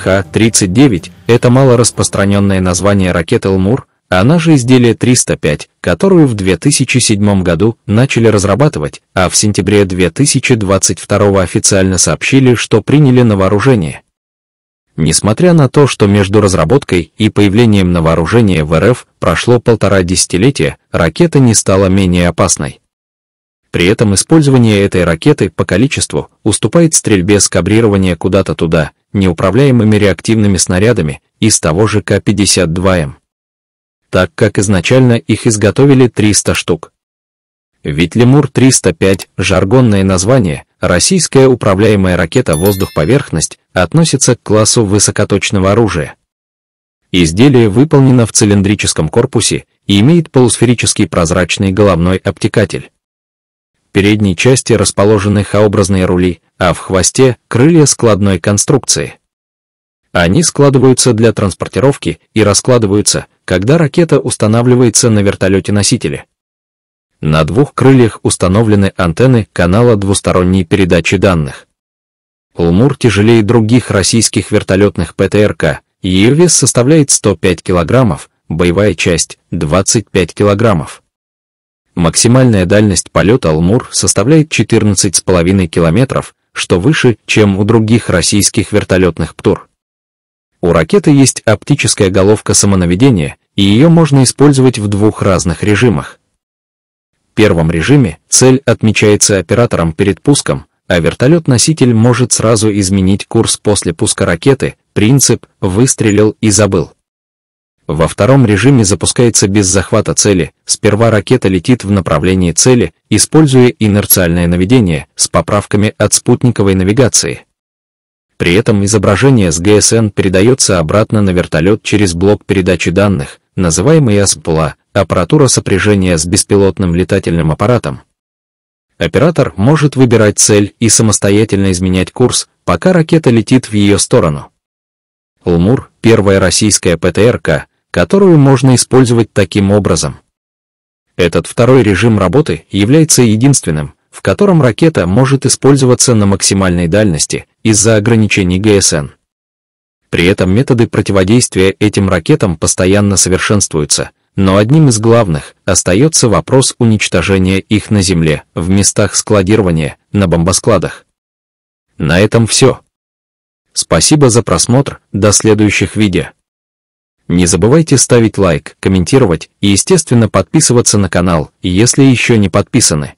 Х-39 – это малораспространенное название ракеты «Элмур», она же изделие 305, которую в 2007 году начали разрабатывать, а в сентябре 2022 официально сообщили, что приняли на вооружение. Несмотря на то, что между разработкой и появлением на вооружение в РФ прошло полтора десятилетия, ракета не стала менее опасной. При этом использование этой ракеты по количеству уступает стрельбе с кабрирования куда-то туда, неуправляемыми реактивными снарядами из того же К-52М, так как изначально их изготовили 300 штук. Ведь «Лемур-305» — жаргонное название, российская управляемая ракета «Воздух-поверхность» относится к классу высокоточного оружия. Изделие выполнено в цилиндрическом корпусе и имеет полусферический прозрачный головной обтекатель передней части расположены х рули, а в хвосте – крылья складной конструкции. Они складываются для транспортировки и раскладываются, когда ракета устанавливается на вертолете-носителе. На двух крыльях установлены антенны канала двусторонней передачи данных. «Улмур» тяжелее других российских вертолетных ПТРК, ее вес составляет 105 килограммов, боевая часть – 25 килограммов. Максимальная дальность полета «Алмур» составляет 14,5 километров, что выше, чем у других российских вертолетных «Птур». У ракеты есть оптическая головка самонаведения, и ее можно использовать в двух разных режимах. В первом режиме цель отмечается оператором перед пуском, а вертолет-носитель может сразу изменить курс после пуска ракеты, принцип «выстрелил и забыл». Во втором режиме запускается без захвата цели, сперва ракета летит в направлении цели, используя инерциальное наведение с поправками от спутниковой навигации. При этом изображение с ГСН передается обратно на вертолет через блок передачи данных, называемый АСПЛА, аппаратура сопряжения с беспилотным летательным аппаратом. Оператор может выбирать цель и самостоятельно изменять курс, пока ракета летит в ее сторону. «Лмур» — первая российская ПТРК, которую можно использовать таким образом. Этот второй режим работы является единственным, в котором ракета может использоваться на максимальной дальности из-за ограничений ГСН. При этом методы противодействия этим ракетам постоянно совершенствуются, но одним из главных остается вопрос уничтожения их на Земле, в местах складирования, на бомбоскладах. На этом все. Спасибо за просмотр, до следующих видео. Не забывайте ставить лайк, комментировать и, естественно, подписываться на канал, если еще не подписаны.